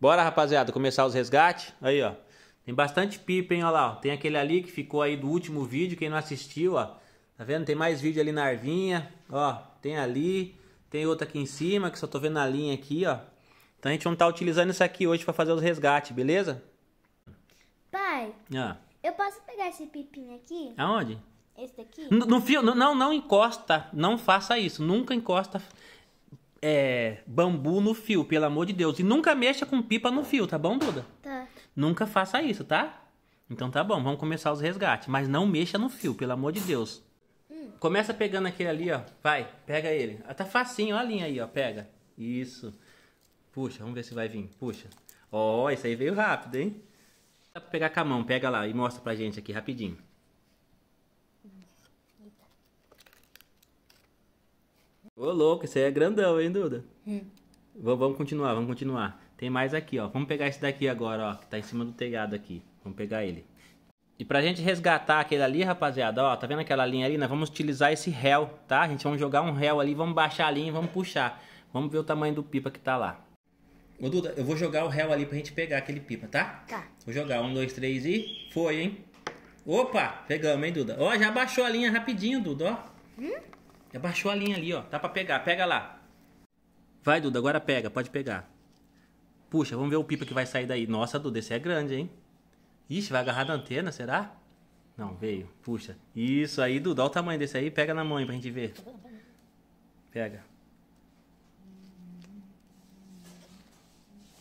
Bora, rapaziada, começar os resgates. Aí, ó. Tem bastante pipa, hein? Olha lá, ó. Tem aquele ali que ficou aí do último vídeo, quem não assistiu, ó. Tá vendo? Tem mais vídeo ali na arvinha, ó. Tem ali, tem outro aqui em cima, que só tô vendo a linha aqui, ó. Então a gente não tá utilizando isso aqui hoje pra fazer os resgates, beleza? Pai, ah. eu posso pegar esse pipinho aqui? Aonde? Esse daqui? No, no fio, no, não, não encosta, não faça isso, nunca encosta é, bambu no fio, pelo amor de Deus. E nunca mexa com pipa no fio, tá bom, Duda? Tá. Nunca faça isso, tá? Então tá bom, vamos começar os resgates. Mas não mexa no fio, pelo amor de Deus. Hum. Começa pegando aquele ali, ó. Vai, pega ele. Ah, tá facinho, ó a linha aí, ó. Pega. Isso. Puxa, vamos ver se vai vir. Puxa. Ó, oh, isso aí veio rápido, hein? Dá pra pegar com a mão, pega lá e mostra pra gente aqui rapidinho. Ô, louco, isso aí é grandão, hein, Duda? Hum. Vamos continuar, vamos continuar. Tem mais aqui, ó. Vamos pegar esse daqui agora, ó, que tá em cima do telhado aqui. Vamos pegar ele. E pra gente resgatar aquele ali, rapaziada, ó, tá vendo aquela linha ali? Nós vamos utilizar esse réu, tá? A gente vai jogar um réu ali, vamos baixar a linha e vamos puxar. Vamos ver o tamanho do pipa que tá lá. Ô, Duda, eu vou jogar o réu ali pra gente pegar aquele pipa, tá? Tá. Vou jogar. Um, dois, três e... Foi, hein? Opa! Pegamos, hein, Duda? Ó, já baixou a linha rapidinho, Duda, ó. Hum? Abaixou a linha ali, ó. Dá pra pegar. Pega lá. Vai, Duda. Agora pega. Pode pegar. Puxa, vamos ver o pipa que vai sair daí. Nossa, Duda, esse é grande, hein? Ixi, vai agarrar na antena, será? Não, veio. Puxa. Isso aí, Duda. Olha o tamanho desse aí. Pega na mão aí pra gente ver. Pega.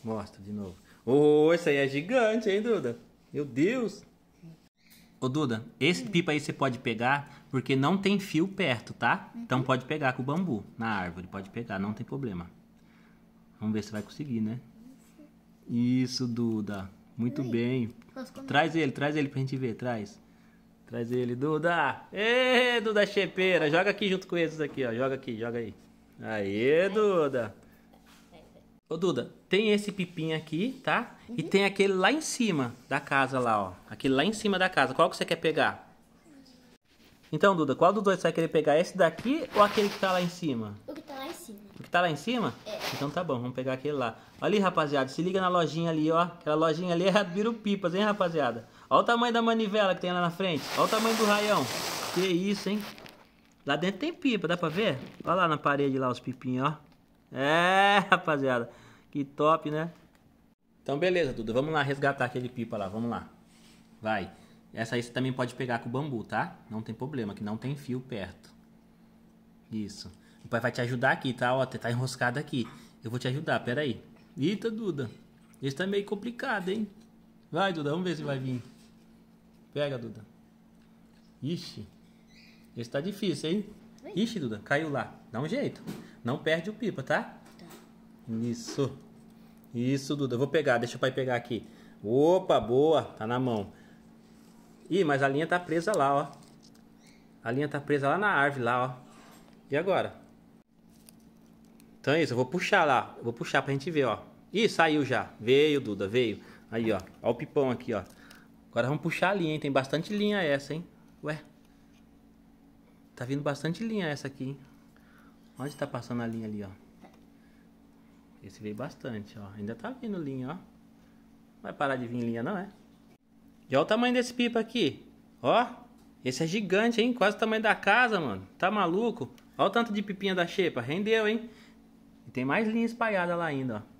Mostra de novo. Ô, oh, esse aí é gigante, hein, Duda? Meu Deus. Ô Duda, esse hum. pipa aí você pode pegar porque não tem fio perto, tá? Então uhum. Então pode pegar com o bambu na árvore, pode pegar, não tem problema. Vamos ver se vai conseguir, né? Isso, Duda. Muito bem. Traz ele, traz ele pra gente ver, traz. Traz ele, Duda. Ê, Duda Chepeira, joga aqui junto com esses aqui, ó. Joga aqui, joga aí. Aê, Duda. Ô Duda, tem esse pipim aqui, tá? Uhum. E tem aquele lá em cima da casa lá, ó. Aquele lá em cima da casa. Qual que você quer pegar? Então, Duda, qual dos dois você vai querer pegar? Esse daqui ou aquele que tá lá em cima? O que tá lá em cima. O que tá lá em cima? É. Então tá bom, vamos pegar aquele lá. Olha ali, rapaziada, se liga na lojinha ali, ó. Aquela lojinha ali é a Birupipas, hein, rapaziada? Olha o tamanho da manivela que tem lá na frente. Olha o tamanho do raião. Que isso, hein? Lá dentro tem pipa, dá pra ver? Olha lá na parede lá os pipinhos, ó. É, rapaziada. Que top, né? Então, beleza, Duda. Vamos lá resgatar aquele pipa lá. Vamos lá. Vai. Essa aí você também pode pegar com o bambu, tá? Não tem problema, que não tem fio perto. Isso. O pai vai te ajudar aqui, tá? Ó, tá enroscado aqui. Eu vou te ajudar, pera aí. Eita, Duda. Esse tá meio complicado, hein? Vai, Duda, vamos ver se vai vir. Pega, Duda. Ixi. Esse tá difícil, hein? Ixi, Duda, caiu lá. Dá um jeito. Não perde o pipa, tá? Tá. Isso. Isso, Duda. Eu vou pegar, deixa o pai pegar aqui. Opa, boa, tá na mão. Ih, mas a linha tá presa lá, ó. A linha tá presa lá na árvore, lá, ó. E agora? Então é isso, eu vou puxar lá. Eu vou puxar pra gente ver, ó. Ih, saiu já. Veio, Duda, veio. Aí, ó. Ó o pipão aqui, ó. Agora vamos puxar a linha, hein? Tem bastante linha essa, hein? Ué. Tá vindo bastante linha essa aqui, hein? Onde tá passando a linha ali, ó? Esse veio bastante, ó. Ainda tá vindo linha, ó. Vai parar de vir linha, não é? E olha o tamanho desse pipa aqui. Ó. Esse é gigante, hein? Quase o tamanho da casa, mano. Tá maluco? Olha o tanto de pipinha da xepa. Rendeu, hein? E tem mais linha espalhada lá ainda, ó.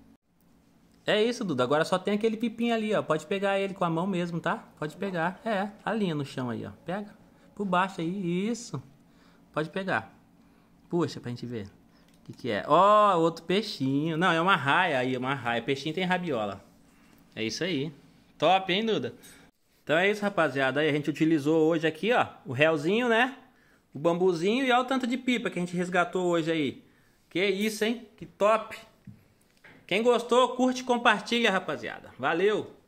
É isso, Duda. Agora só tem aquele pipinho ali, ó. Pode pegar ele com a mão mesmo, tá? Pode pegar. É, a tá linha no chão aí, ó. Pega. Por baixo aí. Isso. Pode pegar. Puxa, pra gente ver. O que, que é? Ó, oh, outro peixinho. Não, é uma raia aí, uma raia. Peixinho tem rabiola. É isso aí. Top, hein, Duda? Então é isso, rapaziada. Aí a gente utilizou hoje aqui, ó, o réuzinho, né? O bambuzinho e olha o tanto de pipa que a gente resgatou hoje aí. Que isso, hein? Que top! Quem gostou, curte e compartilha, rapaziada. Valeu!